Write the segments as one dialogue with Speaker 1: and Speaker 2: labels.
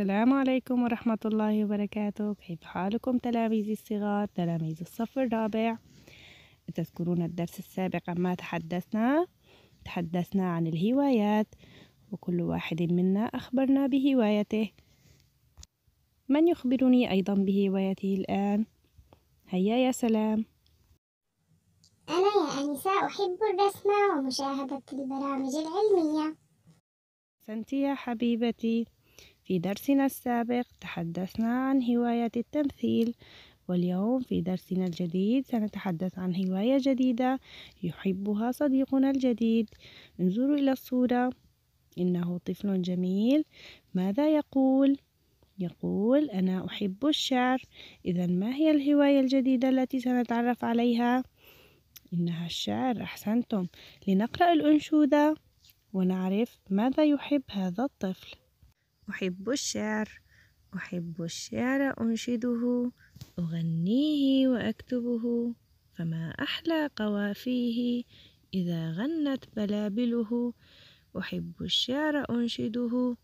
Speaker 1: السلام عليكم ورحمة الله وبركاته كيف حالكم تلاميذي الصغار تلاميذ الصف الرابع تذكرون الدرس السابق عما تحدثنا تحدثنا عن الهوايات وكل واحد منا أخبرنا بهوايته من يخبرني أيضا بهوايته الآن؟ هيا يا سلام أنا يا أنسة أحب الرسمة ومشاهدة البرامج العلمية أحسنت يا حبيبتي في درسنا السابق تحدثنا عن هواية التمثيل واليوم في درسنا الجديد سنتحدث عن هواية جديدة يحبها صديقنا الجديد انظروا إلى الصورة إنه طفل جميل ماذا يقول؟ يقول أنا أحب الشعر إذا ما هي الهواية الجديدة التي سنتعرف عليها؟ إنها الشعر أحسنتم لنقرأ الأنشودة ونعرف ماذا يحب هذا الطفل أحب الشعر أحب الشعر أنشده أغنيه وأكتبه فما أحلى قوافيه إذا غنت بلابله أحب الشعر أنشده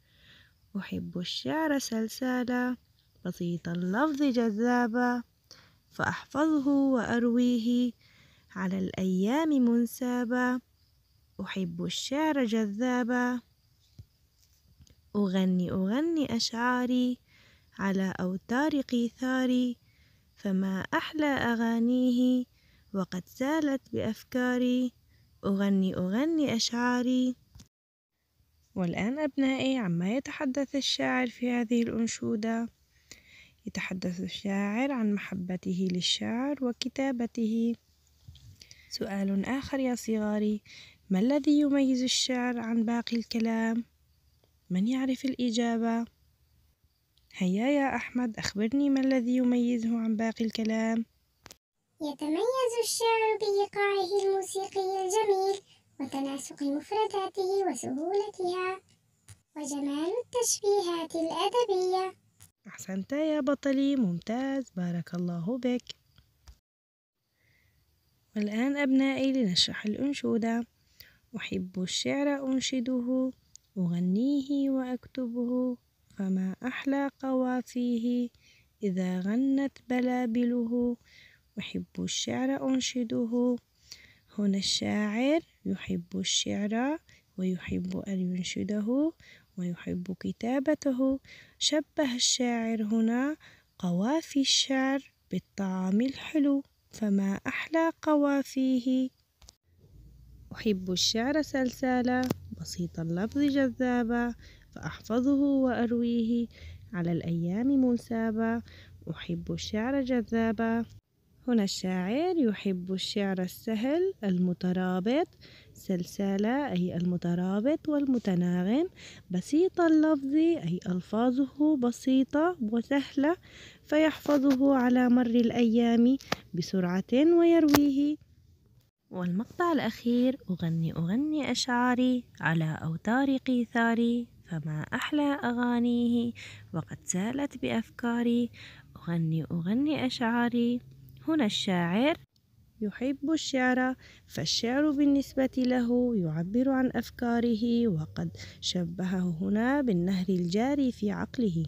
Speaker 1: أحب الشعر سلسالا بسيط اللفظ جذابا فأحفظه وأرويه على الأيام منسابا أحب الشعر جذابا أغني أغني أشعاري على أوتار قيثاري فما أحلى أغانيه وقد سالت بأفكاري أغني أغني أشعاري والآن أبنائي عما يتحدث الشاعر في هذه الأنشودة يتحدث الشاعر عن محبته للشعر وكتابته سؤال آخر يا صغاري ما الذي يميز الشعر عن باقي الكلام؟ من يعرف الإجابة؟ هيا يا أحمد أخبرني ما الذي يميزه عن باقي الكلام يتميز الشعر بإيقاعه الموسيقي الجميل وتناسق مفرداته وسهولتها وجمال التشبيهات الأدبية أحسنت يا بطلي ممتاز بارك الله بك والآن أبنائي لنشرح الأنشودة أحب الشعر أنشده أغنيه وأكتبه فما أحلى قوافيه إذا غنت بلابله أحب الشعر أنشده هنا الشاعر يحب الشعر ويحب أن ينشده ويحب كتابته شبه الشاعر هنا قوافي الشعر بالطعام الحلو فما أحلى قوافيه أحب الشعر سلسالة بسيط اللفظ جذابة فأحفظه وأرويه على الأيام منسابة أحب الشعر جذابة هنا الشاعر يحب الشعر السهل المترابط سلسلة أي المترابط والمتناغم بسيط اللفظ أي ألفاظه بسيطة وسهلة فيحفظه على مر الأيام بسرعة ويرويه والمقطع الأخير أغني أغني أشعاري على أوتار قيثاري فما أحلى أغانيه وقد سالت بأفكاري أغني أغني أشعاري هنا الشاعر يحب الشعر فالشعر بالنسبة له يعبر عن أفكاره وقد شبهه هنا بالنهر الجاري في عقله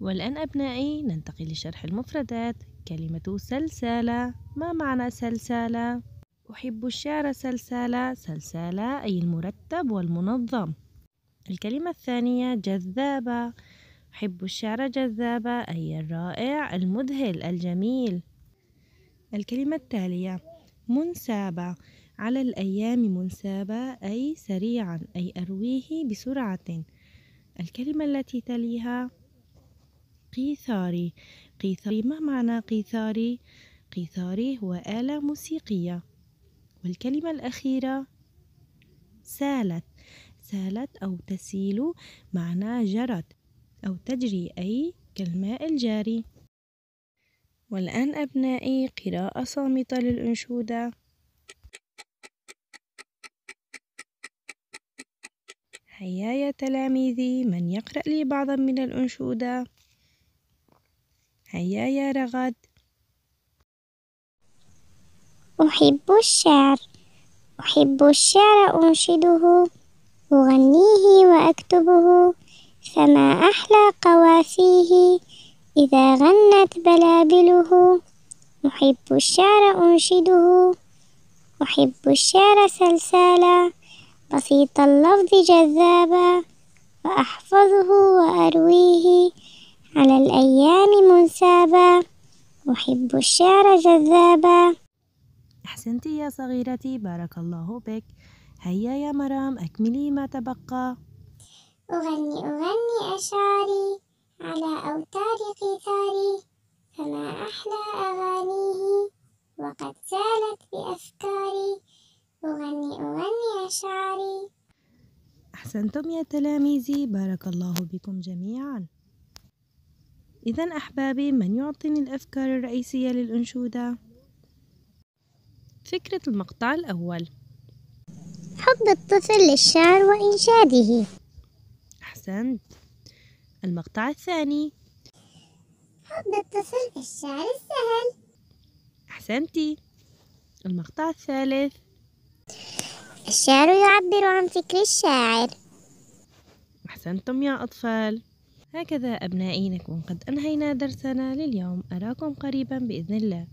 Speaker 1: والآن أبنائي ننتقل لشرح المفردات كلمة سلسالة ما معنى سلسالة؟ أحب الشعر سلسالة سلسالة أي المرتب والمنظم الكلمة الثانية جذابة أحب الشعر جذابة أي الرائع المذهل الجميل الكلمة التالية منسابة على الأيام منسابة أي سريعا أي أرويه بسرعة الكلمة التي تليها قيثاري قيثاري ما معنى قيثاري؟ قيثاري هو آلة موسيقية والكلمة الأخيرة سالت سالت أو تسيل معنى جرت أو تجري أي كالماء الجاري والآن أبنائي قراءة صامتة للأنشودة هيا يا تلاميذي من يقرأ لي بعضا من الأنشودة هيا يا رغد أحب الشعر أحب الشعر أنشده أغنيه وأكتبه فما أحلى قوافيه إذا غنت بلابله أحب الشعر أنشده أحب الشعر سلسالا بسيط اللفظ جذابا وأحفظه وأرويه على الأيام منسابة أحب الشعر جذابا أحسنت يا صغيرتي بارك الله بك هيا يا مرام أكملي ما تبقى أغني أغني أشعاري على أوتار قيثاري فما أحلى أغانيه وقد زالت بأفكاري أغني أغني أشعاري أحسنتم يا تلاميذي بارك الله بكم جميعاً إذا أحبابي من يعطيني الأفكار الرئيسية للأنشودة؟ فكرة المقطع الأول حب الطفل للشعر وإنشاده أحسنت المقطع الثاني حب الطفل للشعر السهل أحسنتي المقطع الثالث الشعر يعبر عن فكر الشاعر أحسنتم يا أطفال هكذا أبنائي نكون قد أنهينا درسنا لليوم أراكم قريبا بإذن الله